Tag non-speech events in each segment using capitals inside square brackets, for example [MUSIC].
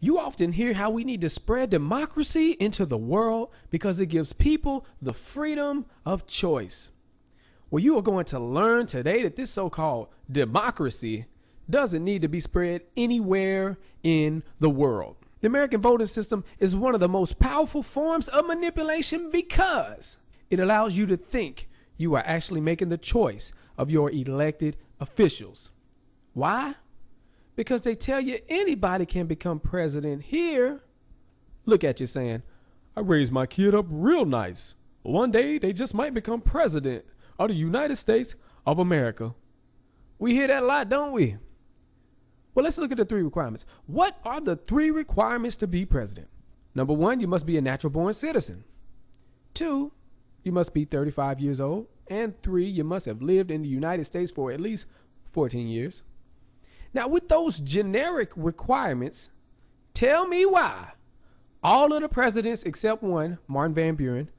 You often hear how we need to spread democracy into the world because it gives people the freedom of choice. Well, you are going to learn today that this so called democracy doesn't need to be spread anywhere in the world. The American voting system is one of the most powerful forms of manipulation because it allows you to think you are actually making the choice of your elected officials. Why? because they tell you anybody can become president here. Look at you saying, I raised my kid up real nice. One day they just might become president of the United States of America. We hear that a lot, don't we? Well, let's look at the three requirements. What are the three requirements to be president? Number one, you must be a natural born citizen. Two, you must be 35 years old. And three, you must have lived in the United States for at least 14 years. Now, with those generic requirements, tell me why all of the presidents except one, Martin Van Buren,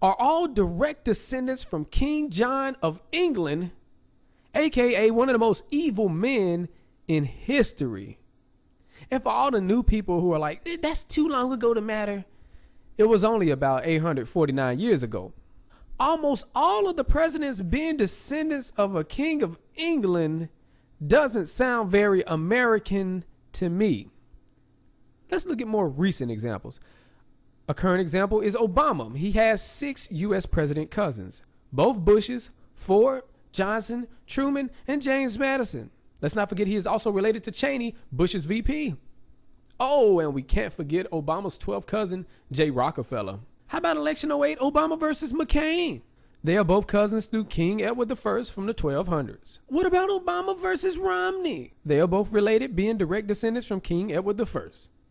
are all direct descendants from King John of England, aka one of the most evil men in history. And for all the new people who are like, eh, that's too long ago to matter, it was only about 849 years ago. Almost all of the presidents being descendants of a king of England doesn't sound very American to me. Let's look at more recent examples. A current example is Obama. He has six U.S. president cousins, both Bushes, Ford, Johnson, Truman, and James Madison. Let's not forget he is also related to Cheney, Bush's VP. Oh, and we can't forget Obama's 12th cousin, Jay Rockefeller. How about election 08 Obama versus McCain? They are both cousins through King Edward I from the 1200s. What about Obama versus Romney? They are both related, being direct descendants from King Edward I.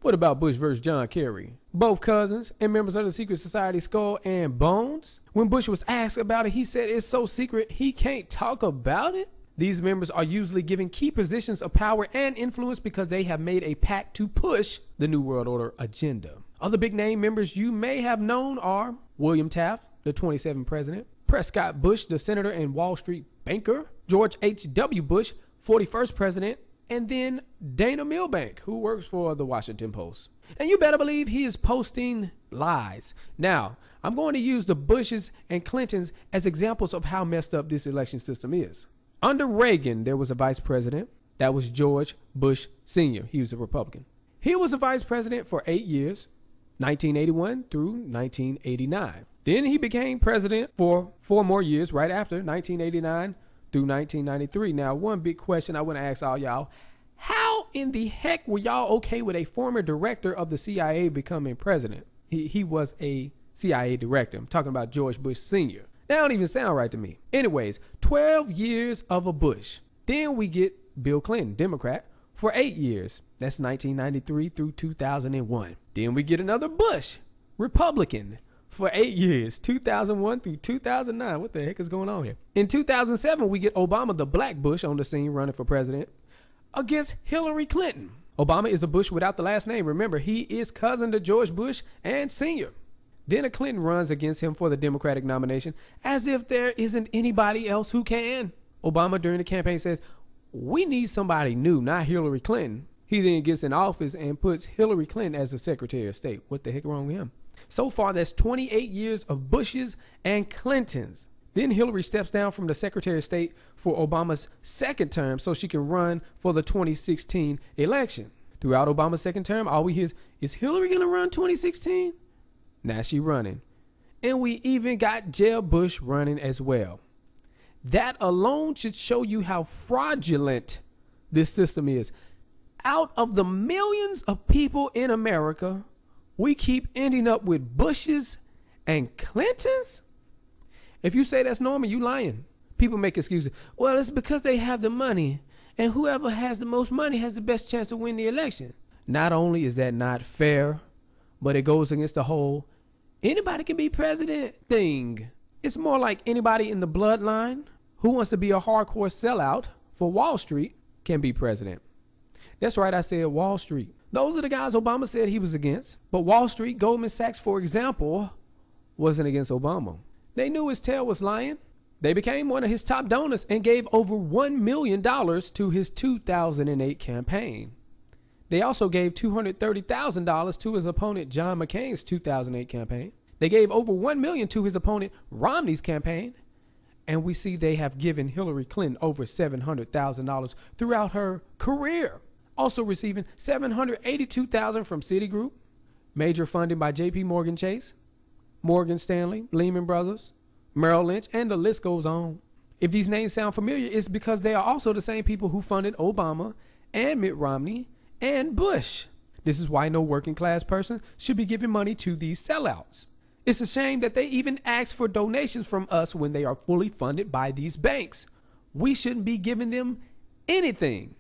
What about Bush versus John Kerry? Both cousins and members of the secret society Skull and Bones? When Bush was asked about it, he said it's so secret he can't talk about it? These members are usually given key positions of power and influence because they have made a pact to push the New World Order agenda. Other big name members you may have known are William Taft, the 27th president, Prescott Bush, the senator and Wall Street banker, George H.W. Bush, 41st president, and then Dana Milbank, who works for the Washington Post. And you better believe he is posting lies. Now, I'm going to use the Bushes and Clintons as examples of how messed up this election system is. Under Reagan, there was a vice president. That was George Bush Sr. He was a Republican. He was a vice president for eight years, 1981 through 1989. Then he became president for four more years right after 1989 through 1993. Now, one big question I want to ask all y'all how in the heck were y'all okay with a former director of the CIA becoming president? He, he was a CIA director. I'm talking about George Bush Sr. That don't even sound right to me. Anyways, 12 years of a Bush. Then we get Bill Clinton, Democrat, for eight years. That's 1993 through 2001. Then we get another Bush, Republican, for eight years 2001 through 2009 what the heck is going on here in 2007 we get obama the black bush on the scene running for president against hillary clinton obama is a bush without the last name remember he is cousin to george bush and senior then a clinton runs against him for the democratic nomination as if there isn't anybody else who can obama during the campaign says we need somebody new not hillary clinton he then gets in office and puts hillary clinton as the secretary of state what the heck wrong with him so far, that's 28 years of Bushes and Clintons. Then Hillary steps down from the Secretary of State for Obama's second term so she can run for the 2016 election. Throughout Obama's second term, all we hear is, is Hillary going to run 2016? Now she's running. And we even got Jeb Bush running as well. That alone should show you how fraudulent this system is. Out of the millions of people in America, we keep ending up with Bushes and Clintons? If you say that's normal, you lying. People make excuses. Well, it's because they have the money, and whoever has the most money has the best chance to win the election. Not only is that not fair, but it goes against the whole anybody can be president thing. It's more like anybody in the bloodline who wants to be a hardcore sellout for Wall Street can be president. That's right, I said Wall Street. Those are the guys Obama said he was against. But Wall Street, Goldman Sachs, for example, wasn't against Obama. They knew his tail was lying. They became one of his top donors and gave over $1 million to his 2008 campaign. They also gave $230,000 to his opponent John McCain's 2008 campaign. They gave over 1 million to his opponent Romney's campaign. And we see they have given Hillary Clinton over $700,000 throughout her career also receiving 782,000 from Citigroup, major funding by JP Morgan Chase, Morgan Stanley, Lehman Brothers, Merrill Lynch, and the list goes on. If these names sound familiar, it's because they are also the same people who funded Obama and Mitt Romney and Bush. This is why no working class person should be giving money to these sellouts. It's a shame that they even ask for donations from us when they are fully funded by these banks. We shouldn't be giving them anything.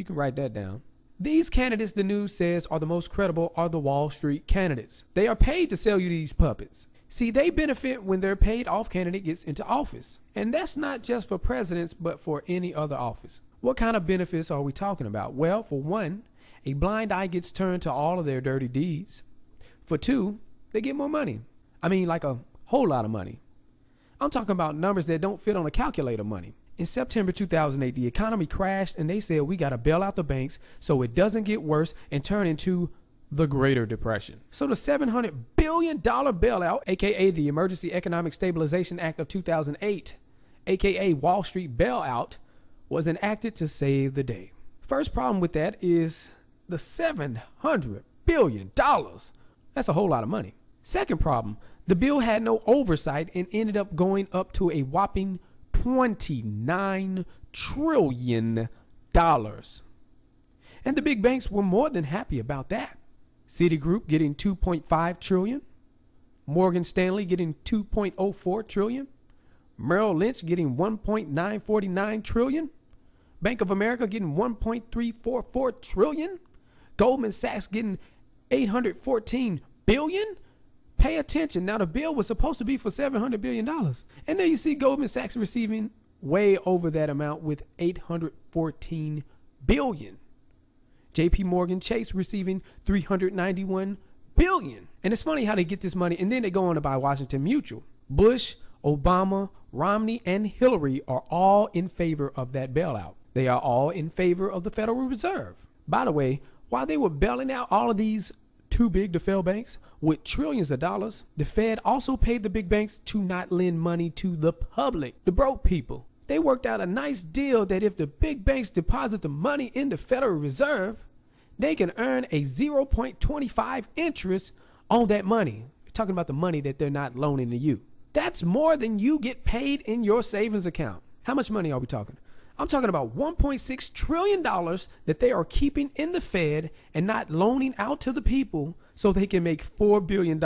You can write that down. These candidates, the news says, are the most credible are the Wall Street candidates. They are paid to sell you these puppets. See, they benefit when their paid off candidate gets into office. And that's not just for presidents, but for any other office. What kind of benefits are we talking about? Well, for one, a blind eye gets turned to all of their dirty deeds. For two, they get more money. I mean, like a whole lot of money. I'm talking about numbers that don't fit on a calculator money. In September 2008, the economy crashed, and they said we got to bail out the banks so it doesn't get worse and turn into the Greater Depression. So the $700 billion bailout, aka the Emergency Economic Stabilization Act of 2008, aka Wall Street bailout, was enacted to save the day. First problem with that is the $700 billion. That's a whole lot of money. Second problem, the bill had no oversight and ended up going up to a whopping $29 trillion. And the big banks were more than happy about that. Citigroup getting 2.5 trillion, Morgan Stanley getting 2.04 trillion, Merrill Lynch getting 1.949 trillion, Bank of America getting 1.344 trillion, Goldman Sachs getting 814 billion. Pay attention. Now the bill was supposed to be for seven hundred billion dollars, and then you see Goldman Sachs receiving way over that amount with eight hundred fourteen billion. J.P. Morgan Chase receiving three hundred ninety one billion. And it's funny how they get this money, and then they go on to buy Washington Mutual. Bush, Obama, Romney, and Hillary are all in favor of that bailout. They are all in favor of the Federal Reserve. By the way, while they were bailing out all of these too big to fail banks with trillions of dollars, the Fed also paid the big banks to not lend money to the public, the broke people. They worked out a nice deal that if the big banks deposit the money in the Federal Reserve, they can earn a 0.25 interest on that money. We're talking about the money that they're not loaning to you. That's more than you get paid in your savings account. How much money are we talking? I'm talking about $1.6 trillion that they are keeping in the Fed and not loaning out to the people so they can make $4 billion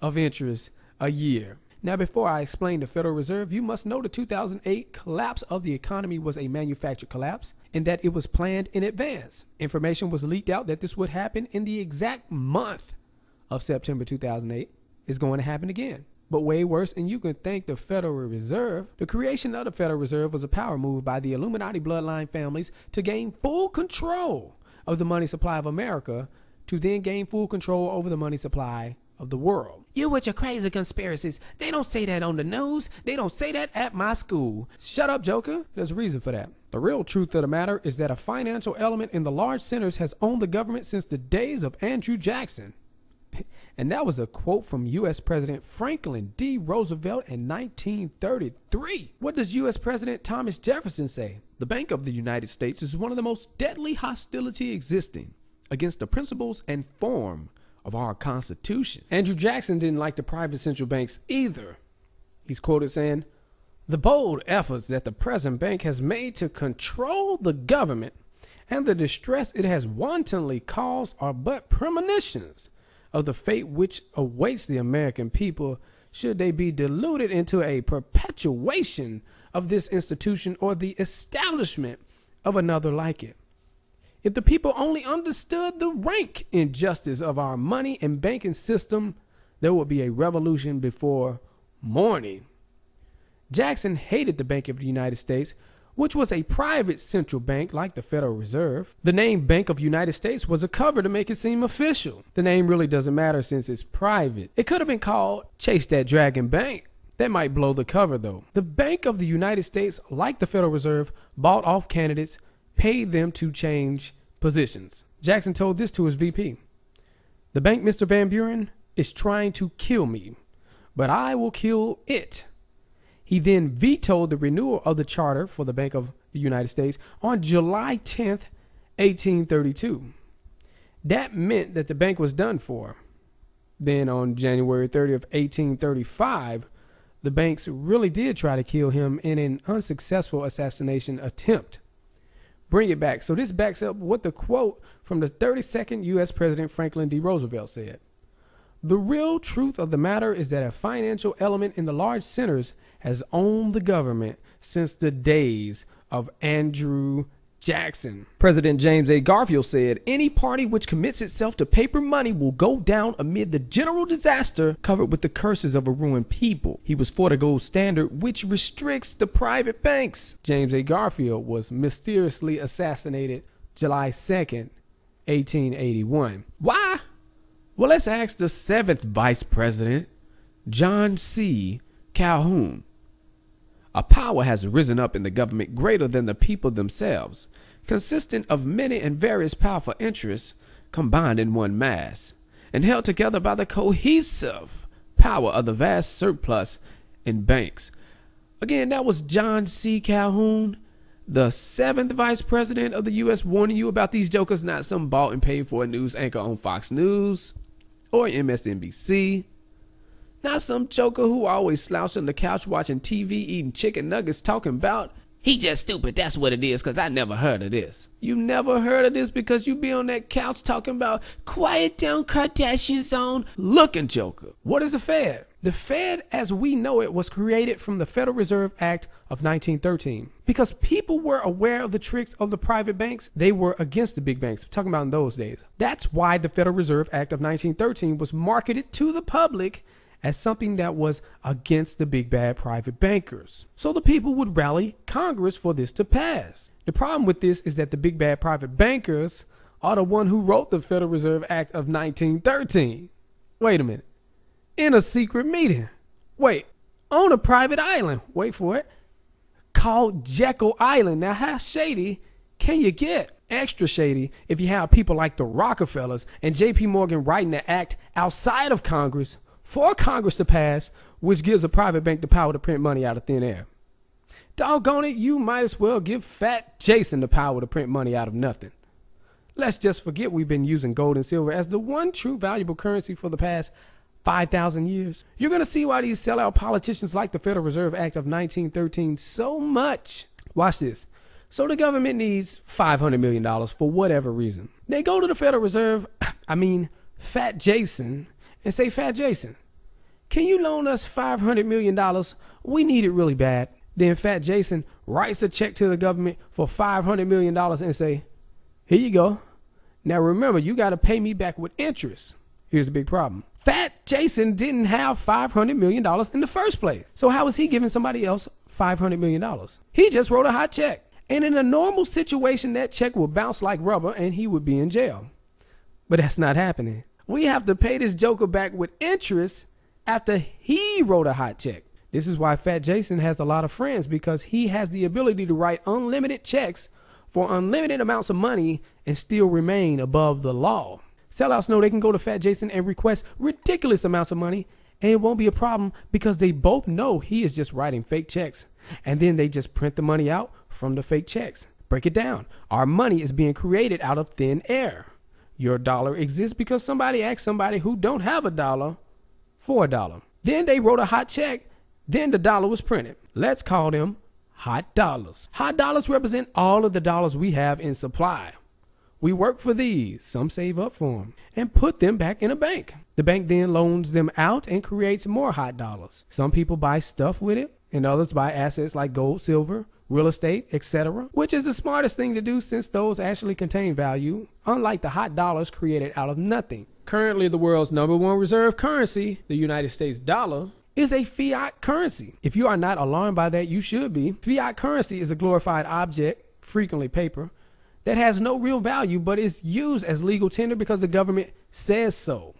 of interest a year. Now, before I explain the Federal Reserve, you must know the 2008 collapse of the economy was a manufactured collapse and that it was planned in advance. Information was leaked out that this would happen in the exact month of September 2008. It's going to happen again. But way worse, and you can thank the Federal Reserve. The creation of the Federal Reserve was a power move by the Illuminati bloodline families to gain full control of the money supply of America, to then gain full control over the money supply of the world. You with your crazy conspiracies. They don't say that on the news. They don't say that at my school. Shut up, Joker. There's a reason for that. The real truth of the matter is that a financial element in the large centers has owned the government since the days of Andrew Jackson. And that was a quote from U.S. President Franklin D. Roosevelt in 1933. What does U.S. President Thomas Jefferson say? The Bank of the United States is one of the most deadly hostility existing against the principles and form of our Constitution. Andrew Jackson didn't like the private central banks either. He's quoted saying, The bold efforts that the present bank has made to control the government and the distress it has wantonly caused are but premonitions of the fate which awaits the American people should they be deluded into a perpetuation of this institution or the establishment of another like it. If the people only understood the rank injustice of our money and banking system, there would be a revolution before morning. Jackson hated the Bank of the United States which was a private central bank like the Federal Reserve. The name Bank of United States was a cover to make it seem official. The name really doesn't matter since it's private. It could have been called Chase That Dragon Bank. That might blow the cover though. The Bank of the United States, like the Federal Reserve, bought off candidates, paid them to change positions. Jackson told this to his VP. The bank, Mr. Van Buren, is trying to kill me, but I will kill it he then vetoed the renewal of the charter for the Bank of the United States on July 10, 1832. That meant that the bank was done for. Then on January 30 of 1835, the banks really did try to kill him in an unsuccessful assassination attempt. Bring it back. So this backs up what the quote from the 32nd US President Franklin D. Roosevelt said. The real truth of the matter is that a financial element in the large centers has owned the government since the days of Andrew Jackson. President James A. Garfield said, Any party which commits itself to paper money will go down amid the general disaster covered with the curses of a ruined people. He was for the gold standard, which restricts the private banks. James A. Garfield was mysteriously assassinated July 2nd, 1881. Why? Well, let's ask the seventh vice president, John C. Calhoun a power has risen up in the government greater than the people themselves, consisting of many and various powerful interests combined in one mass, and held together by the cohesive power of the vast surplus in banks. Again, that was John C. Calhoun, the seventh vice president of the U.S., warning you about these jokers, not some bought and paid for news anchor on Fox News or MSNBC not some joker who always slouched on the couch watching TV, eating chicken nuggets, talking about, he just stupid, that's what it is, cause I never heard of this. You never heard of this because you be on that couch talking about quiet down Kardashian zone, looking joker. What is the Fed? The Fed, as we know it, was created from the Federal Reserve Act of 1913. Because people were aware of the tricks of the private banks, they were against the big banks. We're talking about in those days. That's why the Federal Reserve Act of 1913 was marketed to the public as something that was against the big bad private bankers. So the people would rally Congress for this to pass. The problem with this is that the big bad private bankers are the one who wrote the Federal Reserve Act of 1913. Wait a minute. In a secret meeting. Wait, on a private island. Wait for it. Called Jekyll Island. Now, how shady can you get? Extra shady if you have people like the Rockefellers and JP Morgan writing the act outside of Congress for Congress to pass, which gives a private bank the power to print money out of thin air. Doggone it, you might as well give Fat Jason the power to print money out of nothing. Let's just forget we've been using gold and silver as the one true valuable currency for the past 5,000 years. You're going to see why these sellout politicians like the Federal Reserve Act of 1913 so much. Watch this. So the government needs $500 million for whatever reason. They go to the Federal Reserve, [COUGHS] I mean, Fat Jason, and say, Fat Jason, can you loan us $500 million? We need it really bad. Then Fat Jason writes a check to the government for $500 million and say, here you go. Now remember, you got to pay me back with interest. Here's the big problem. Fat Jason didn't have $500 million in the first place. So how is he giving somebody else $500 million? He just wrote a hot check. And in a normal situation, that check would bounce like rubber and he would be in jail. But that's not happening. We have to pay this joker back with interest after he wrote a hot check. This is why Fat Jason has a lot of friends because he has the ability to write unlimited checks for unlimited amounts of money and still remain above the law. Sellouts know they can go to Fat Jason and request ridiculous amounts of money and it won't be a problem because they both know he is just writing fake checks. And then they just print the money out from the fake checks. Break it down. Our money is being created out of thin air. Your dollar exists because somebody asked somebody who don't have a dollar for a dollar. Then they wrote a hot check. Then the dollar was printed. Let's call them hot dollars. Hot dollars represent all of the dollars we have in supply. We work for these, some save up for them, and put them back in a bank. The bank then loans them out and creates more hot dollars. Some people buy stuff with it, and others buy assets like gold, silver, real estate, etc., which is the smartest thing to do since those actually contain value, unlike the hot dollars created out of nothing. Currently, the world's number one reserve currency, the United States dollar, is a fiat currency. If you are not alarmed by that, you should be. Fiat currency is a glorified object, frequently paper, that has no real value but is used as legal tender because the government says so.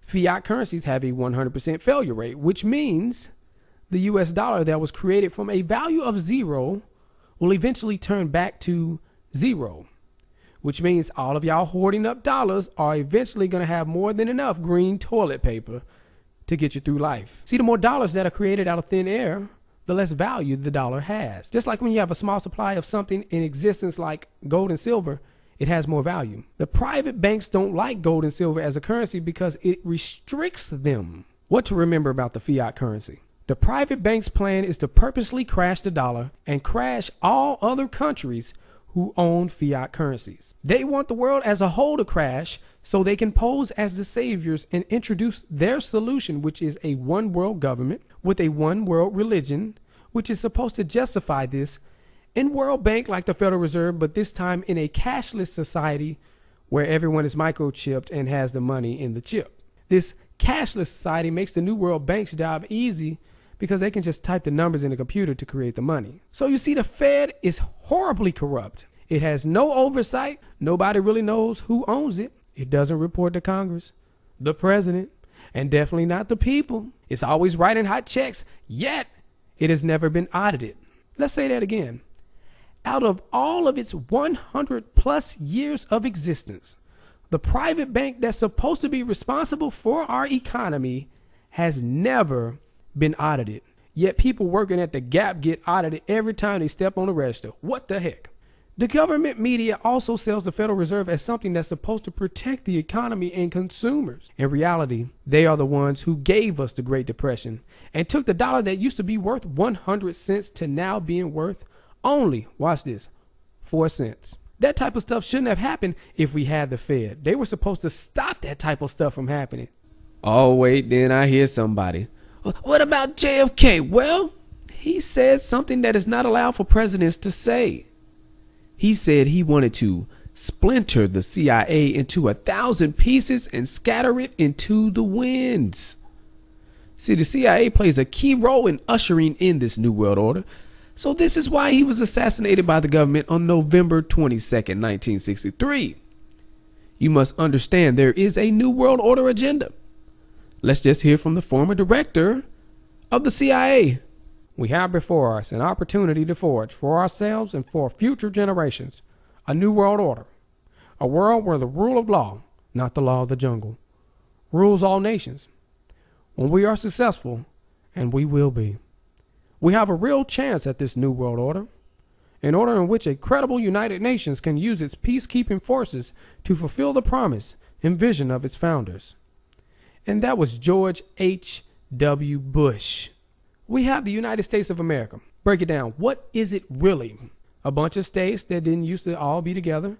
Fiat currencies have a 100% failure rate, which means the US dollar that was created from a value of zero will eventually turn back to zero which means all of y'all hoarding up dollars are eventually going to have more than enough green toilet paper to get you through life. See, the more dollars that are created out of thin air, the less value the dollar has. Just like when you have a small supply of something in existence like gold and silver, it has more value. The private banks don't like gold and silver as a currency because it restricts them. What to remember about the fiat currency? The private bank's plan is to purposely crash the dollar and crash all other countries who own fiat currencies. They want the world as a whole to crash so they can pose as the saviors and introduce their solution, which is a one world government with a one world religion, which is supposed to justify this. In World Bank, like the Federal Reserve, but this time in a cashless society where everyone is microchipped and has the money in the chip. This cashless society makes the New World Bank's job easy because they can just type the numbers in the computer to create the money. So you see, the Fed is horribly corrupt. It has no oversight. Nobody really knows who owns it. It doesn't report to Congress, the president, and definitely not the people. It's always writing hot checks, yet it has never been audited. Let's say that again. Out of all of its 100 plus years of existence, the private bank that's supposed to be responsible for our economy has never been audited. Yet people working at the Gap get audited every time they step on the register. What the heck? The government media also sells the Federal Reserve as something that's supposed to protect the economy and consumers. In reality, they are the ones who gave us the Great Depression and took the dollar that used to be worth 100 cents to now being worth only, watch this, 4 cents. That type of stuff shouldn't have happened if we had the Fed. They were supposed to stop that type of stuff from happening. Oh, wait, then I hear somebody. What about JFK? Well, he said something that is not allowed for presidents to say. He said he wanted to splinter the CIA into a thousand pieces and scatter it into the winds. See, the CIA plays a key role in ushering in this New World Order. So, this is why he was assassinated by the government on November 22, 1963. You must understand there is a New World Order agenda. Let's just hear from the former director of the CIA. We have before us an opportunity to forge for ourselves and for future generations a new world order, a world where the rule of law, not the law of the jungle, rules all nations. When we are successful, and we will be, we have a real chance at this new world order, an order in which a credible United Nations can use its peacekeeping forces to fulfill the promise and vision of its founders and that was George H.W. Bush. We have the United States of America. Break it down. What is it really? A bunch of states that didn't used to all be together,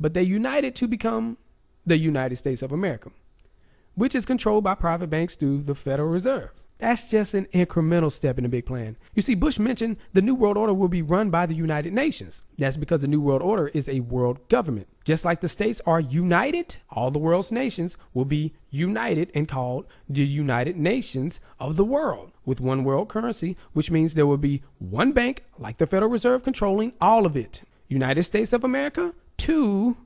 but they united to become the United States of America, which is controlled by private banks through the Federal Reserve. That's just an incremental step in the big plan. You see, Bush mentioned the New World Order will be run by the United Nations. That's because the New World Order is a world government. Just like the states are united, all the world's nations will be united and called the United Nations of the world with one world currency, which means there will be one bank like the Federal Reserve controlling all of it. United States of America two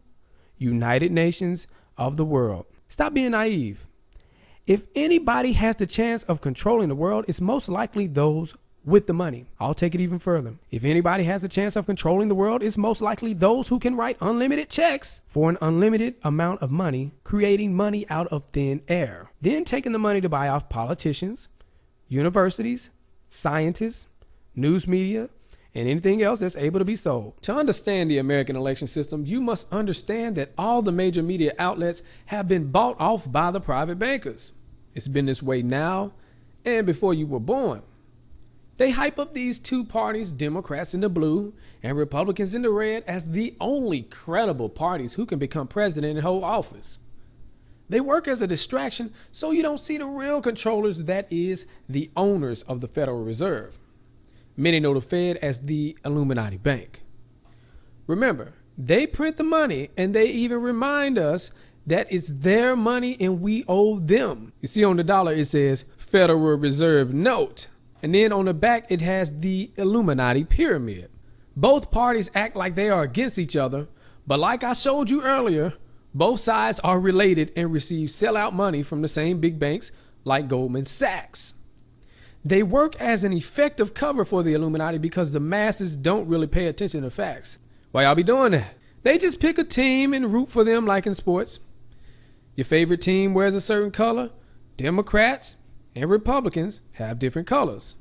United Nations of the world. Stop being naive. If anybody has the chance of controlling the world, it's most likely those with the money. I'll take it even further. If anybody has a chance of controlling the world, it's most likely those who can write unlimited checks for an unlimited amount of money, creating money out of thin air. Then taking the money to buy off politicians, universities, scientists, news media, and anything else that's able to be sold. To understand the American election system, you must understand that all the major media outlets have been bought off by the private bankers. It's been this way now and before you were born. They hype up these two parties, Democrats in the blue and Republicans in the red, as the only credible parties who can become president and hold office. They work as a distraction so you don't see the real controllers, that is, the owners of the Federal Reserve. Many know the Fed as the Illuminati Bank. Remember, they print the money and they even remind us that is their money and we owe them. You see on the dollar it says Federal Reserve Note. And then on the back it has the Illuminati Pyramid. Both parties act like they are against each other, but like I showed you earlier, both sides are related and receive sellout money from the same big banks like Goldman Sachs. They work as an effective cover for the Illuminati because the masses don't really pay attention to facts. Why y'all be doing that? They just pick a team and root for them like in sports. Your favorite team wears a certain color. Democrats and Republicans have different colors.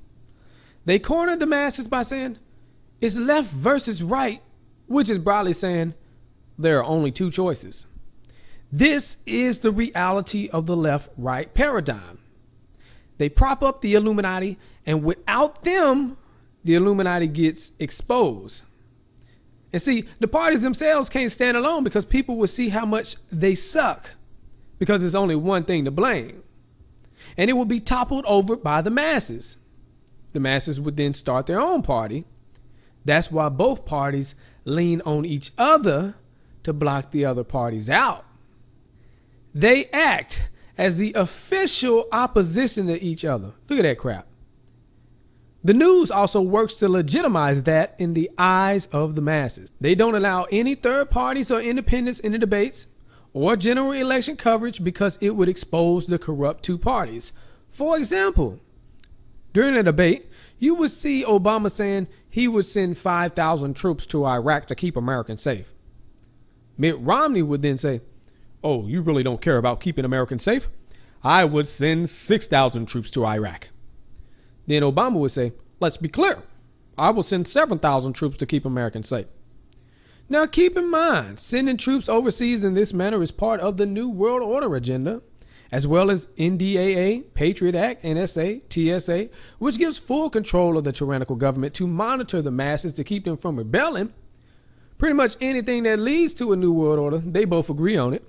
They cornered the masses by saying, it's left versus right, which is broadly saying there are only two choices. This is the reality of the left right paradigm. They prop up the Illuminati, and without them, the Illuminati gets exposed. And see, the parties themselves can't stand alone because people will see how much they suck because there's only one thing to blame. And it would be toppled over by the masses. The masses would then start their own party. That's why both parties lean on each other to block the other parties out. They act as the official opposition to each other. Look at that crap. The news also works to legitimize that in the eyes of the masses. They don't allow any third parties or independents in the debates or general election coverage because it would expose the corrupt two parties. For example, during a debate, you would see Obama saying he would send 5,000 troops to Iraq to keep Americans safe. Mitt Romney would then say, Oh, you really don't care about keeping Americans safe? I would send 6,000 troops to Iraq. Then Obama would say, Let's be clear. I will send 7,000 troops to keep Americans safe. Now, keep in mind, sending troops overseas in this manner is part of the New World Order agenda, as well as NDAA, Patriot Act, NSA, TSA, which gives full control of the tyrannical government to monitor the masses to keep them from rebelling. Pretty much anything that leads to a New World Order, they both agree on it.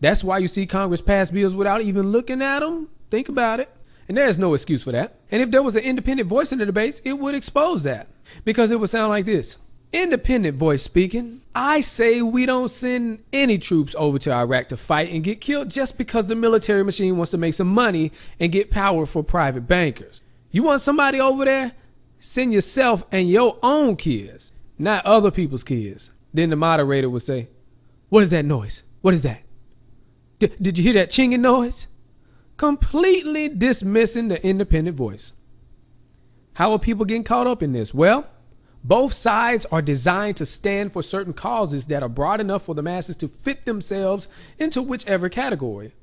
That's why you see Congress pass bills without even looking at them. Think about it. And there is no excuse for that. And if there was an independent voice in the debates, it would expose that because it would sound like this. Independent voice speaking. I say we don't send any troops over to Iraq to fight and get killed just because the military machine wants to make some money and get power for private bankers. You want somebody over there? Send yourself and your own kids, not other people's kids. Then the moderator would say, What is that noise? What is that? D- did you hear that chinging noise? Completely dismissing the independent voice. How are people getting caught up in this? Well, both sides are designed to stand for certain causes that are broad enough for the masses to fit themselves into whichever category.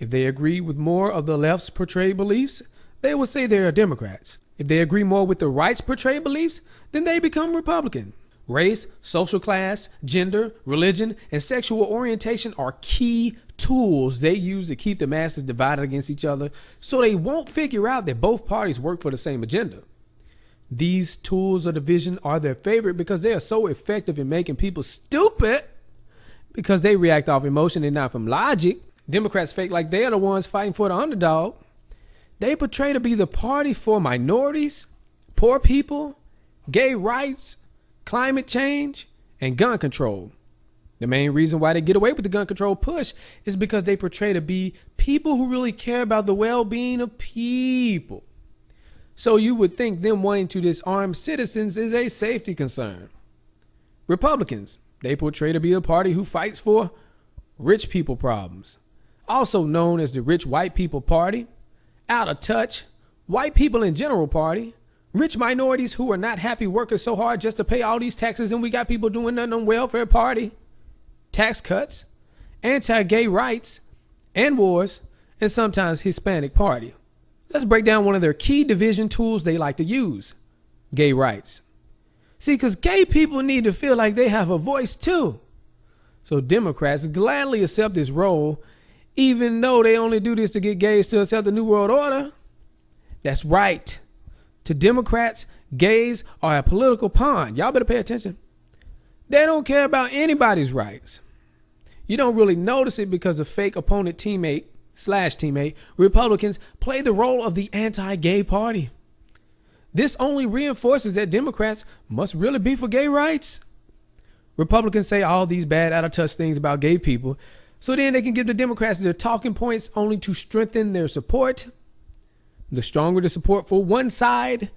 If they agree with more of the left's portrayed beliefs, they will say they are Democrats. If they agree more with the right's portrayed beliefs, then they become Republican. Race, social class, gender, religion, and sexual orientation are key tools they use to keep the masses divided against each other so they won't figure out that both parties work for the same agenda these tools of division are their favorite because they are so effective in making people stupid because they react off emotion and not from logic. Democrats fake like they are the ones fighting for the underdog. They portray to be the party for minorities, poor people, gay rights, climate change, and gun control. The main reason why they get away with the gun control push is because they portray to be people who really care about the well being of people. So you would think them wanting to disarm citizens is a safety concern. Republicans, they portray to be a party who fights for rich people problems, also known as the rich white people party, out of touch, white people in general party, rich minorities who are not happy working so hard just to pay all these taxes and we got people doing nothing on welfare party, tax cuts, anti-gay rights, and wars, and sometimes Hispanic party. Let's break down one of their key division tools they like to use gay rights. See, because gay people need to feel like they have a voice too. So Democrats gladly accept this role, even though they only do this to get gays to accept the New World Order. That's right. To Democrats, gays are a political pawn. Y'all better pay attention. They don't care about anybody's rights. You don't really notice it because the fake opponent teammate slash teammate, Republicans play the role of the anti gay party. This only reinforces that Democrats must really be for gay rights. Republicans say all these bad, out of touch things about gay people, so then they can give the Democrats their talking points only to strengthen their support. The stronger the support for one side,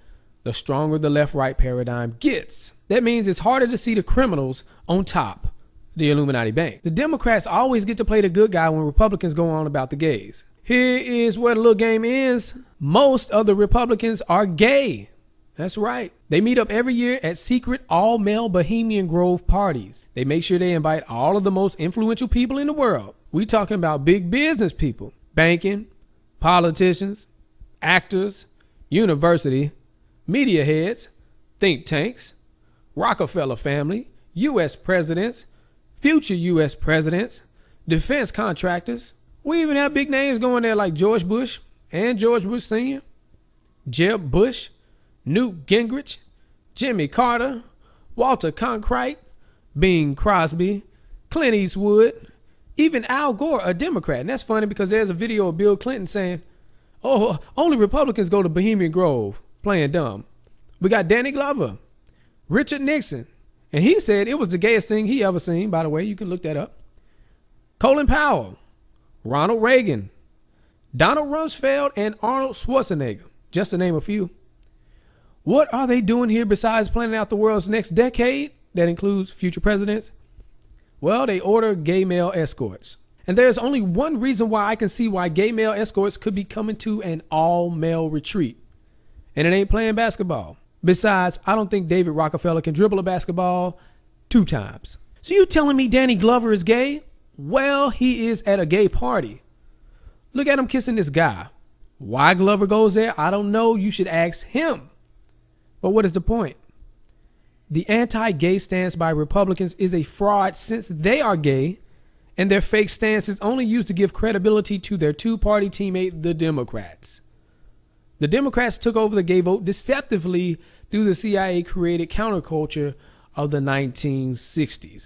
the stronger the left right paradigm gets. That means it's harder to see the criminals on top the Illuminati Bank. The Democrats always get to play the good guy when Republicans go on about the gays. Here is where the little game ends. Most of the Republicans are gay. That's right. They meet up every year at secret all male Bohemian Grove parties. They make sure they invite all of the most influential people in the world. We talking about big business people, banking, politicians, actors, university, media heads, think tanks, Rockefeller family, US presidents, future U.S. presidents, defense contractors. We even have big names going there like George Bush and George Bush Sr., Jeb Bush, Newt Gingrich, Jimmy Carter, Walter Cronkite, Bing Crosby, Clint Eastwood, even Al Gore, a Democrat. And that's funny because there's a video of Bill Clinton saying, Oh, only Republicans go to Bohemian Grove playing dumb. We got Danny Glover, Richard Nixon, and he said it was the gayest thing he ever seen, by the way. You can look that up. Colin Powell, Ronald Reagan, Donald Rumsfeld, and Arnold Schwarzenegger, just to name a few. What are they doing here besides planning out the world's next decade? That includes future presidents. Well, they order gay male escorts. And there's only one reason why I can see why gay male escorts could be coming to an all male retreat. And it ain't playing basketball. Besides, I don't think David Rockefeller can dribble a basketball two times. So you telling me Danny Glover is gay? Well, he is at a gay party. Look at him kissing this guy. Why Glover goes there, I don't know. You should ask him. But what is the point? The anti gay stance by Republicans is a fraud since they are gay, and their fake stance is only used to give credibility to their two party teammate, the Democrats. The Democrats took over the gay vote deceptively through the CIA created counterculture of the 1960s.